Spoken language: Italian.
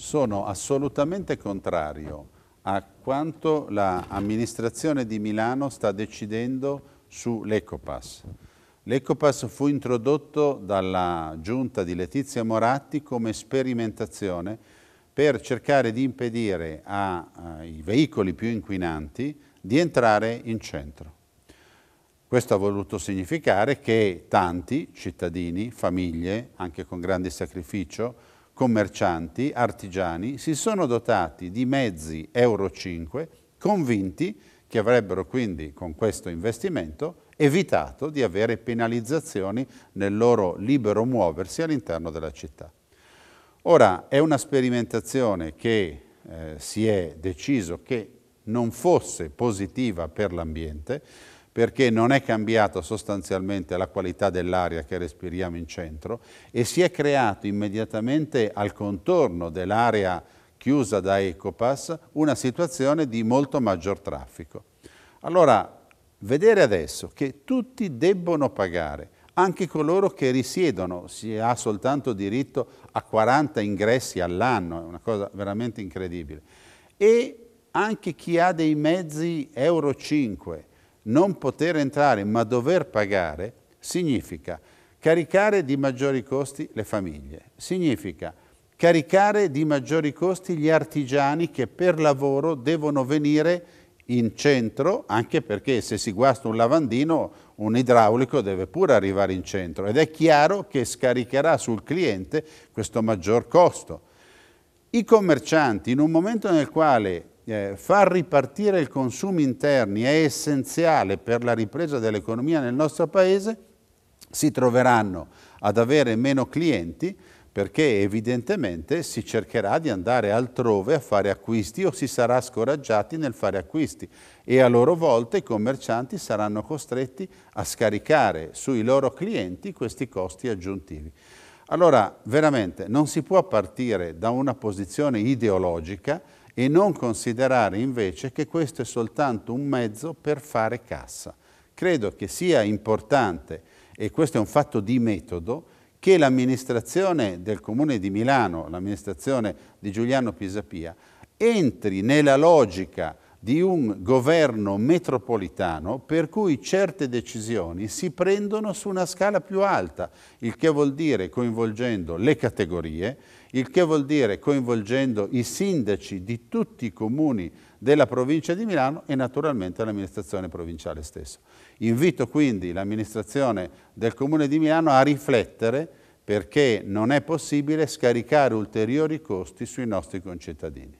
sono assolutamente contrario a quanto l'amministrazione di Milano sta decidendo sull'Ecopass. L'Ecopass fu introdotto dalla giunta di Letizia Moratti come sperimentazione per cercare di impedire ai eh, veicoli più inquinanti di entrare in centro. Questo ha voluto significare che tanti cittadini, famiglie, anche con grande sacrificio, commercianti, artigiani, si sono dotati di mezzi Euro 5 convinti che avrebbero quindi con questo investimento evitato di avere penalizzazioni nel loro libero muoversi all'interno della città. Ora è una sperimentazione che eh, si è deciso che non fosse positiva per l'ambiente, perché non è cambiata sostanzialmente la qualità dell'aria che respiriamo in centro e si è creato immediatamente al contorno dell'area chiusa da Ecopass una situazione di molto maggior traffico. Allora, vedere adesso che tutti debbono pagare, anche coloro che risiedono, si ha soltanto diritto a 40 ingressi all'anno, è una cosa veramente incredibile, e anche chi ha dei mezzi Euro 5, non poter entrare ma dover pagare significa caricare di maggiori costi le famiglie, significa caricare di maggiori costi gli artigiani che per lavoro devono venire in centro, anche perché se si guasta un lavandino un idraulico deve pure arrivare in centro ed è chiaro che scaricherà sul cliente questo maggior costo. I commercianti in un momento nel quale eh, far ripartire i consumi interni è essenziale per la ripresa dell'economia nel nostro Paese, si troveranno ad avere meno clienti perché evidentemente si cercherà di andare altrove a fare acquisti o si sarà scoraggiati nel fare acquisti e a loro volta i commercianti saranno costretti a scaricare sui loro clienti questi costi aggiuntivi. Allora, veramente, non si può partire da una posizione ideologica e non considerare invece che questo è soltanto un mezzo per fare cassa. Credo che sia importante, e questo è un fatto di metodo, che l'amministrazione del Comune di Milano, l'amministrazione di Giuliano Pisapia, entri nella logica di un governo metropolitano per cui certe decisioni si prendono su una scala più alta, il che vuol dire coinvolgendo le categorie, il che vuol dire coinvolgendo i sindaci di tutti i comuni della provincia di Milano e naturalmente l'amministrazione provinciale stessa. Invito quindi l'amministrazione del comune di Milano a riflettere perché non è possibile scaricare ulteriori costi sui nostri concittadini.